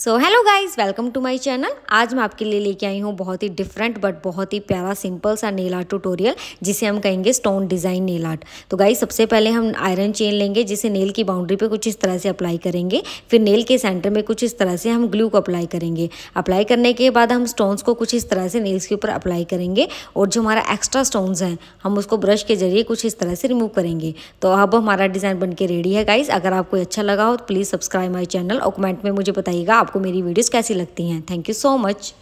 so hello guys welcome to my channel आज मैं आपके लिए लेके आई हूँ बहुत ही डिफरेंट बट बहुत ही प्यारा सिंपल सा नेल आर्ट टूटोरियल जिसे हम कहेंगे स्टोन डिज़ाइन नेल आर्ट तो गाइज सबसे पहले हम आयरन चेन लेंगे जिसे नेल की बाउंड्री पे कुछ इस तरह से अप्लाई करेंगे फिर नेल के सेंटर में कुछ इस तरह से हम ग्लू को अप्लाई करेंगे अप्लाई करने के बाद हम स्टोन्स को कुछ इस तरह से नेल्स के ऊपर अप्लाई करेंगे और जो हमारा एक्स्ट्रा स्टोन्स हैं हम उसको ब्रश के जरिए कुछ इस तरह से रिमूव करेंगे तो अब हमारा डिज़ाइन बन रेडी है गाइज़ अगर आपको अच्छा लगा हो तो प्लीज़ सब्सक्राइब माई चैनल और कमेंट में मुझे बताइएगा आप आपको मेरी वीडियोज़ कैसी लगती हैं थैंक यू सो मच